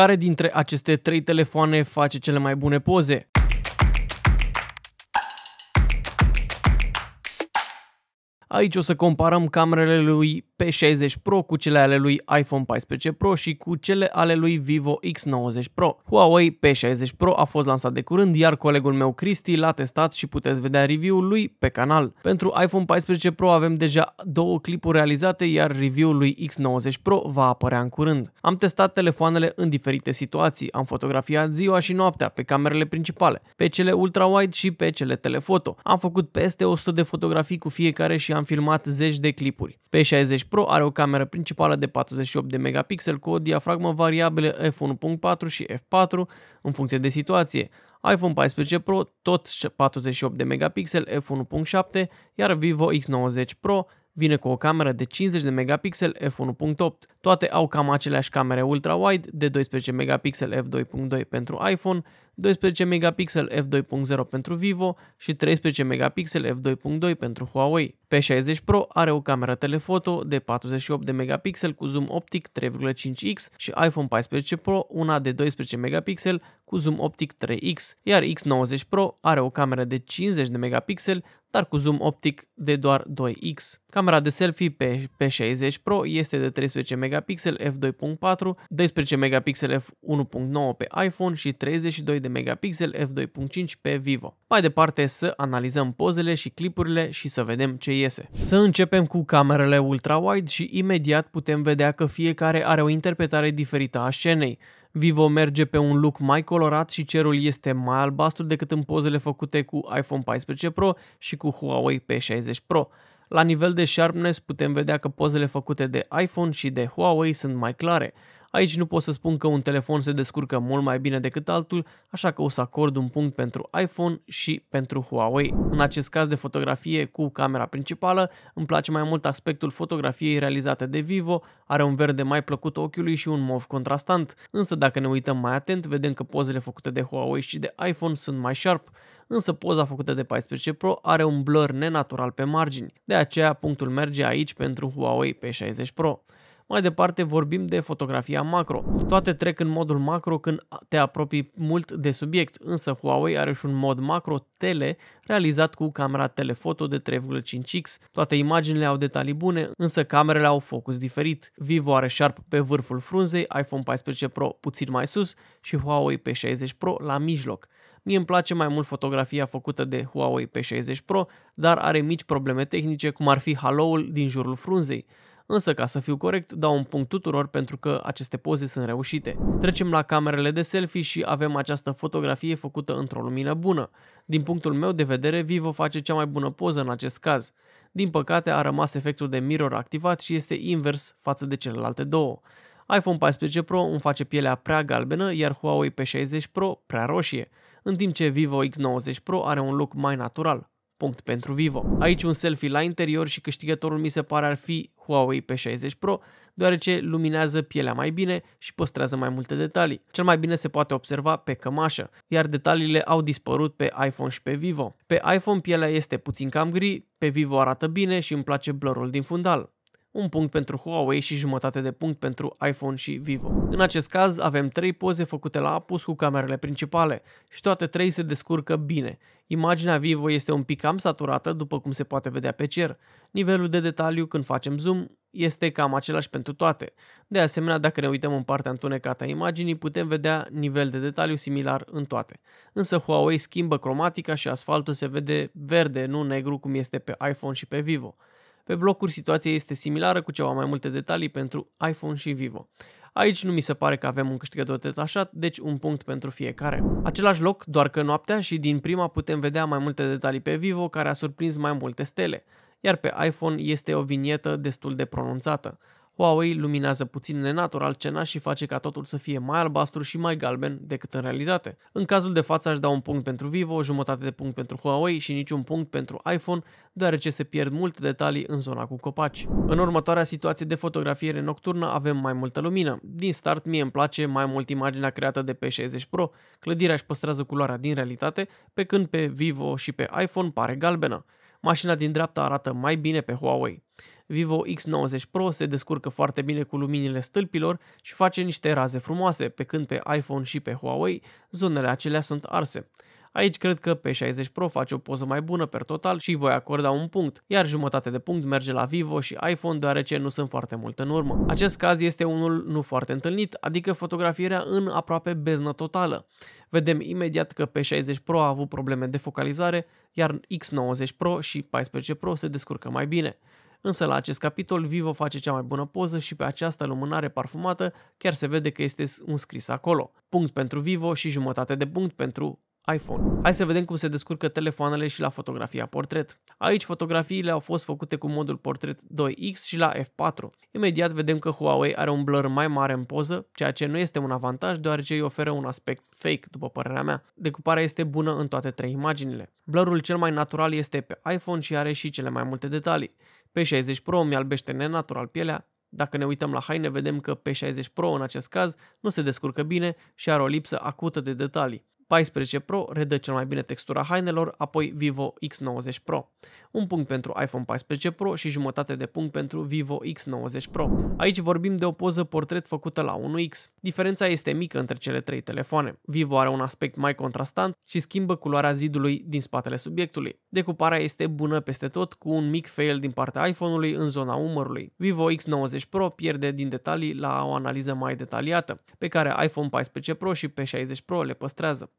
Care dintre aceste trei telefoane face cele mai bune poze? Aici o să comparăm camerele lui P60 Pro cu cele ale lui iPhone 14 Pro și cu cele ale lui Vivo X90 Pro. Huawei P60 Pro a fost lansat de curând, iar colegul meu Cristi l-a testat și puteți vedea review-ul lui pe canal. Pentru iPhone 14 Pro avem deja două clipuri realizate, iar review-ul lui X90 Pro va apărea în curând. Am testat telefoanele în diferite situații, am fotografiat ziua și noaptea pe camerele principale, pe cele ultra-wide și pe cele telefoto. Am făcut peste 100 de fotografii cu fiecare și am am filmat zeci de clipuri. P60 Pro are o cameră principală de 48 de megapixel cu o diafragmă variabilă f1.4 și f4 în funcție de situație iPhone 14 Pro tot 48 de megapixel f1.7, iar Vivo X90 Pro vine cu o cameră de 50 de megapixel f1.8. Toate au cam aceleași camere ultra-wide de 12 megapixel f2.2 pentru iPhone, 12 megapixel f2.0 pentru Vivo și 13 megapixel f2.2 pentru Huawei. P60 Pro are o cameră telefoto de 48 de megapixel cu zoom optic 3.5x și iPhone 14 Pro una de 12 megapixel cu zoom optic 3x, iar X90 Pro are o cameră de 50 de megapixel dar cu zoom optic de doar 2x. Camera de selfie pe P60 Pro este de 13 megapixel f2.4, 12 megapixel f1.9 pe iPhone și 32 de megapixel f2.5 pe Vivo. Mai departe să analizăm pozele și clipurile și să vedem ce iese. Să începem cu camerele ultra-wide și imediat putem vedea că fiecare are o interpretare diferită a scenei. Vivo merge pe un look mai colorat și cerul este mai albastru decât în pozele făcute cu iPhone 14 Pro și cu Huawei P60 Pro. La nivel de sharpness putem vedea că pozele făcute de iPhone și de Huawei sunt mai clare. Aici nu pot să spun că un telefon se descurcă mult mai bine decât altul, așa că o să acord un punct pentru iPhone și pentru Huawei. În acest caz de fotografie cu camera principală, îmi place mai mult aspectul fotografiei realizate de Vivo, are un verde mai plăcut ochiului și un mov contrastant, însă dacă ne uităm mai atent, vedem că pozele făcute de Huawei și de iPhone sunt mai sharp, însă poza făcută de 14 Pro are un blur nenatural pe margini, de aceea punctul merge aici pentru Huawei P60 Pro. Mai departe vorbim de fotografia macro. Toate trec în modul macro când te apropii mult de subiect, însă Huawei are și un mod macro tele realizat cu camera telefoto de 3.5x. Toate imaginile au detalii bune, însă camerele au focus diferit. Vivo are Sharp pe vârful frunzei, iPhone 14 Pro puțin mai sus și Huawei P60 Pro la mijloc. Mie îmi place mai mult fotografia făcută de Huawei P60 Pro, dar are mici probleme tehnice, cum ar fi haloul din jurul frunzei însă ca să fiu corect dau un punct tuturor pentru că aceste poze sunt reușite. Trecem la camerele de selfie și avem această fotografie făcută într-o lumină bună. Din punctul meu de vedere, Vivo face cea mai bună poză în acest caz. Din păcate a rămas efectul de mirror activat și este invers față de celelalte două iPhone 14 Pro îmi face pielea prea galbenă, iar Huawei P60 Pro prea roșie, în timp ce Vivo X90 Pro are un look mai natural. Punct pentru Vivo. Aici un selfie la interior și câștigătorul mi se pare ar fi Huawei P60 Pro, deoarece luminează pielea mai bine și păstrează mai multe detalii. Cel mai bine se poate observa pe cămașă, iar detaliile au dispărut pe iPhone și pe Vivo. Pe iPhone pielea este puțin cam gri, pe Vivo arată bine și îmi place blurul din fundal un punct pentru Huawei și jumătate de punct pentru iPhone și Vivo. În acest caz avem 3 poze făcute la apus cu camerele principale și toate 3 se descurcă bine. Imaginea Vivo este un pic cam saturată după cum se poate vedea pe cer. Nivelul de detaliu când facem zoom este cam același pentru toate. De asemenea, dacă ne uităm în partea întunecată a imaginii, putem vedea nivel de detaliu similar în toate. Însă Huawei schimbă cromatica și asfaltul se vede verde, nu negru, cum este pe iPhone și pe Vivo. Pe blocuri situația este similară cu ceva mai multe detalii pentru iPhone și Vivo. Aici nu mi se pare că avem un câștigător detașat, deci un punct pentru fiecare. Același loc, doar că noaptea și din prima putem vedea mai multe detalii pe Vivo care a surprins mai multe stele, iar pe iPhone este o vinietă destul de pronunțată. Huawei luminează puțin nenatural cena și face ca totul să fie mai albastru și mai galben decât în realitate. În cazul de față aș da un punct pentru Vivo, jumătate de punct pentru Huawei și niciun punct pentru iPhone, deoarece se pierd multe detalii în zona cu copaci. În următoarea situație de fotografiere nocturnă avem mai multă lumină. Din start mie îmi place mai mult imaginea creată de P60 Pro, clădirea își păstrează culoarea din realitate, pe când pe Vivo și pe iPhone pare galbenă. Mașina din dreapta arată mai bine pe Huawei. Vivo X90 Pro se descurcă foarte bine cu luminile stâlpilor și face niște raze frumoase, pe când pe iPhone și pe Huawei zonele acelea sunt arse. Aici cred că P60 Pro face o poză mai bună per total și voi acorda un punct, iar jumătate de punct merge la Vivo și iPhone deoarece nu sunt foarte mult în urmă. Acest caz este unul nu foarte întâlnit, adică fotografierea în aproape beznă totală. Vedem imediat că P60 Pro a avut probleme de focalizare, iar X90 Pro și 14 Pro se descurcă mai bine. Însă la acest capitol Vivo face cea mai bună poză și pe această lumânare parfumată chiar se vede că este un scris acolo. Punct pentru Vivo și jumătate de punct pentru iPhone. Hai să vedem cum se descurcă telefoanele și la fotografia portret. Aici fotografiile au fost făcute cu modul portret 2X și la F4. Imediat vedem că Huawei are un blur mai mare în poză, ceea ce nu este un avantaj deoarece îi oferă un aspect fake, după părerea mea. Decuparea este bună în toate trei imaginile. Blurul cel mai natural este pe iPhone și are și cele mai multe detalii. P60 Pro mi albește nenatural pielea, dacă ne uităm la haine vedem că P60 Pro în acest caz nu se descurcă bine și are o lipsă acută de detalii. 14 Pro redă cel mai bine textura hainelor, apoi Vivo X90 Pro. Un punct pentru iPhone 14 Pro și jumătate de punct pentru Vivo X90 Pro. Aici vorbim de o poză portret făcută la 1X. Diferența este mică între cele trei telefoane. Vivo are un aspect mai contrastant și schimbă culoarea zidului din spatele subiectului. Decuparea este bună peste tot, cu un mic fail din partea iPhone-ului în zona umărului. Vivo X90 Pro pierde din detalii la o analiză mai detaliată, pe care iPhone 14 Pro și P60 Pro le păstrează.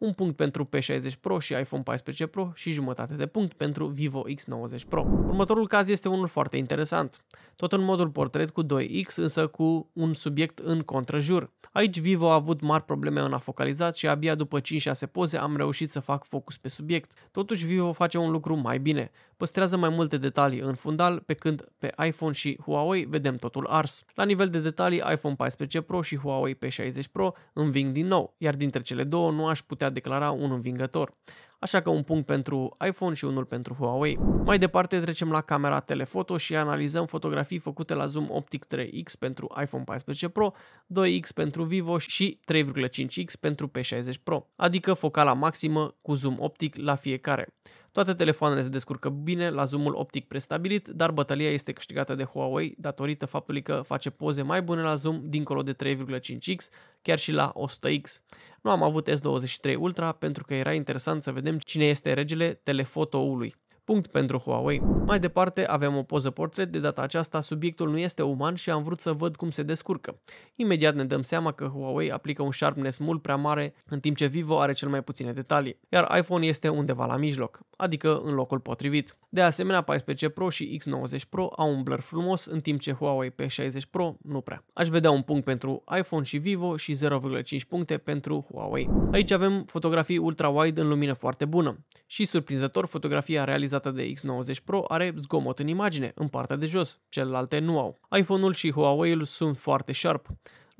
un punct pentru P60 Pro și iPhone 14 Pro și jumătate de punct pentru Vivo X90 Pro. Următorul caz este unul foarte interesant, tot în modul portret cu 2X, însă cu un subiect în contrajur. Aici Vivo a avut mari probleme în a focaliza și abia după 5-6 poze am reușit să fac focus pe subiect. Totuși Vivo face un lucru mai bine, păstrează mai multe detalii în fundal, pe când pe iPhone și Huawei vedem totul ars. La nivel de detalii, iPhone 14 Pro și Huawei P60 Pro înving din nou, iar dintre cele două nu aș putea a declara un învingător. Așa că un punct pentru iPhone și unul pentru Huawei. Mai departe trecem la camera telefoto și analizăm fotografii făcute la zoom optic 3x pentru iPhone 14 Pro, 2x pentru Vivo și 3.5x pentru P60 Pro, adică focala maximă cu zoom optic la fiecare. Toate telefoanele se descurcă bine la zoomul optic prestabilit, dar bătălia este câștigată de Huawei datorită faptului că face poze mai bune la zoom dincolo de 3.5x, chiar și la 100x. Nu am avut S23 Ultra pentru că era interesant să vedem cine este regele telefotoului. Punct pentru Huawei. Mai departe avem o poză portret, de data aceasta subiectul nu este uman și am vrut să văd cum se descurcă. Imediat ne dăm seama că Huawei aplică un sharpness mult prea mare, în timp ce Vivo are cel mai puține detalii, iar iPhone este undeva la mijloc, adică în locul potrivit. De asemenea, 14 Pro și X90 Pro au un blur frumos, în timp ce Huawei P60 Pro nu prea. Aș vedea un punct pentru iPhone și Vivo și 0,5 puncte pentru Huawei. Aici avem fotografii ultra-wide în lumină foarte bună și, surprinzător, fotografia realizată actualizată de X90 Pro are zgomot în imagine, în partea de jos, celelalte nu au. iPhone-ul și Huawei-ul sunt foarte sharp.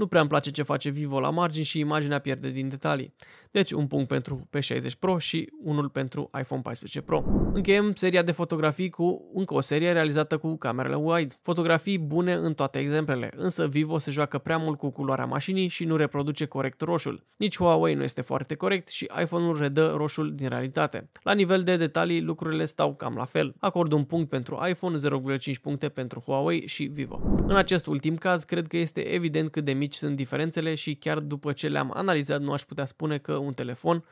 Nu prea îmi place ce face Vivo la margini și imaginea pierde din detalii. Deci un punct pentru P60 Pro și unul pentru iPhone 14 Pro. Încheiem seria de fotografii cu încă o serie realizată cu camerele wide. Fotografii bune în toate exemplele, însă Vivo se joacă prea mult cu culoarea mașinii și nu reproduce corect roșul. Nici Huawei nu este foarte corect și iPhone-ul redă roșul din realitate. La nivel de detalii, lucrurile stau cam la fel. Acord un punct pentru iPhone, 0,5 puncte pentru Huawei și Vivo. În acest ultim caz, cred că este evident cât de mic aici sunt diferențele și chiar după ce le-am analizat nu aș putea spune că un telefon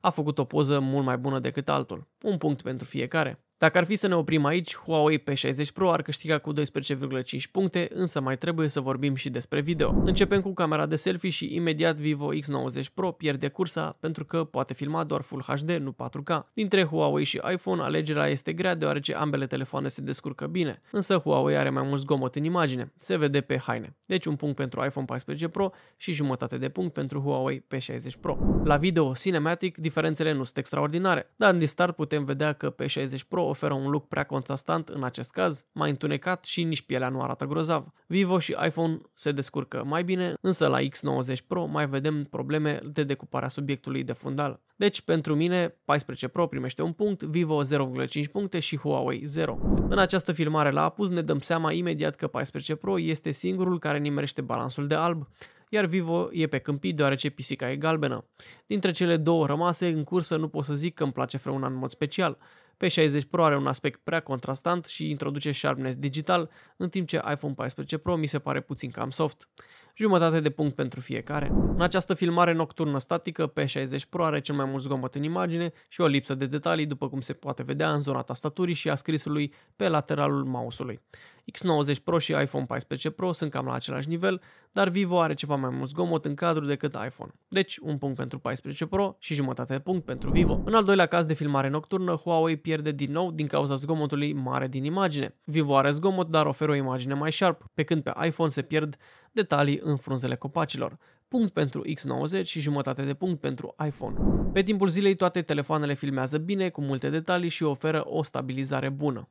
a făcut o poză mult mai bună decât altul. Un punct pentru fiecare. Dacă ar fi să ne oprim aici, Huawei P60 Pro ar câștiga cu 12,5 puncte, însă mai trebuie să vorbim și despre video. Începem cu camera de selfie și imediat Vivo X90 Pro pierde cursa pentru că poate filma doar Full HD, nu 4K. Dintre Huawei și iPhone, alegerea este grea deoarece ambele telefoane se descurcă bine, însă Huawei are mai mult zgomot în imagine, se vede pe haine. Deci un punct pentru iPhone 14 Pro și jumătate de punct pentru Huawei P60 Pro. La video cinematic, diferențele nu sunt extraordinare, dar în distart putem vedea că P60 Pro oferă un look prea contrastant în acest caz, mai întunecat și nici pielea nu arată grozav. Vivo și iPhone se descurcă mai bine, însă la X90 Pro mai vedem probleme de decupare a subiectului de fundal. Deci, pentru mine, 14 Pro primește un punct, Vivo 0,5 puncte și Huawei 0. În această filmare la apus ne dăm seama imediat că 14 Pro este singurul care nimerește balansul de alb, iar Vivo e pe câmpii deoarece pisica e galbenă. Dintre cele două rămase în cursă nu pot să zic că îmi place vreuna în mod special, P60 Pro are un aspect prea contrastant și introduce sharpness digital, în timp ce iPhone 14 Pro mi se pare puțin cam soft jumătate de punct pentru fiecare. În această filmare nocturnă statică, P60 Pro are cel mai mult zgomot în imagine și o lipsă de detalii, după cum se poate vedea în zona tastaturii și a scrisului pe lateralul mouse-ului. X90 Pro și iPhone 14 Pro sunt cam la același nivel, dar Vivo are ceva mai mult zgomot în cadru decât iPhone. Deci, un punct pentru 14 Pro și jumătate de punct pentru Vivo. În al doilea caz de filmare nocturnă, Huawei pierde din nou din cauza zgomotului mare din imagine. Vivo are zgomot, dar oferă o imagine mai sharp, pe când pe iPhone se pierd detalii în frunzele copacilor, punct pentru X90 și jumătate de punct pentru iPhone. Pe timpul zilei toate telefoanele filmează bine, cu multe detalii și oferă o stabilizare bună.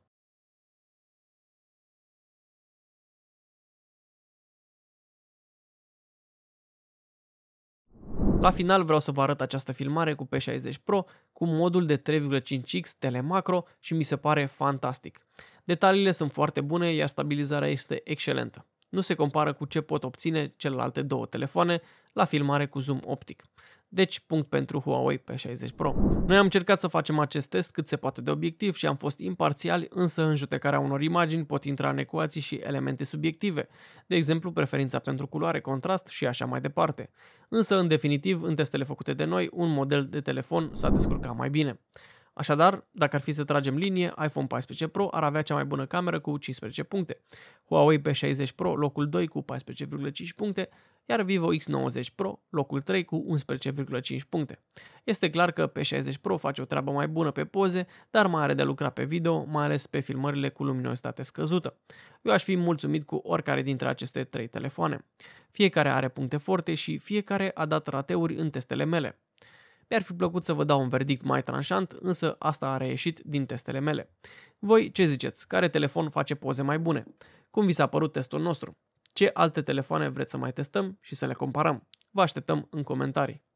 La final vreau să vă arăt această filmare cu P60 Pro cu modul de 3.5x telemacro și mi se pare fantastic. Detaliile sunt foarte bune, iar stabilizarea este excelentă nu se compară cu ce pot obține celelalte două telefoane la filmare cu zoom optic. Deci, punct pentru Huawei P60 Pro. Noi am încercat să facem acest test cât se poate de obiectiv și am fost imparțiali, însă în judecarea unor imagini pot intra în ecuații și elemente subiective, de exemplu preferința pentru culoare, contrast și așa mai departe. Însă, în definitiv, în testele făcute de noi, un model de telefon s-a descurcat mai bine. Așadar, dacă ar fi să tragem linie, iPhone 14 Pro ar avea cea mai bună cameră cu 15 puncte, Huawei P60 Pro locul 2 cu 14,5 puncte, iar Vivo X90 Pro locul 3 cu 11,5 puncte. Este clar că P60 Pro face o treabă mai bună pe poze, dar mai are de lucrat pe video, mai ales pe filmările cu luminositate scăzută. Eu aș fi mulțumit cu oricare dintre aceste trei telefoane. Fiecare are puncte forte și fiecare a dat rateuri în testele mele. Mi-ar fi plăcut să vă dau un verdict mai tranșant, însă asta a reieșit din testele mele. Voi ce ziceți? Care telefon face poze mai bune? Cum vi s-a părut testul nostru? Ce alte telefoane vreți să mai testăm și să le comparăm? Vă așteptăm în comentarii.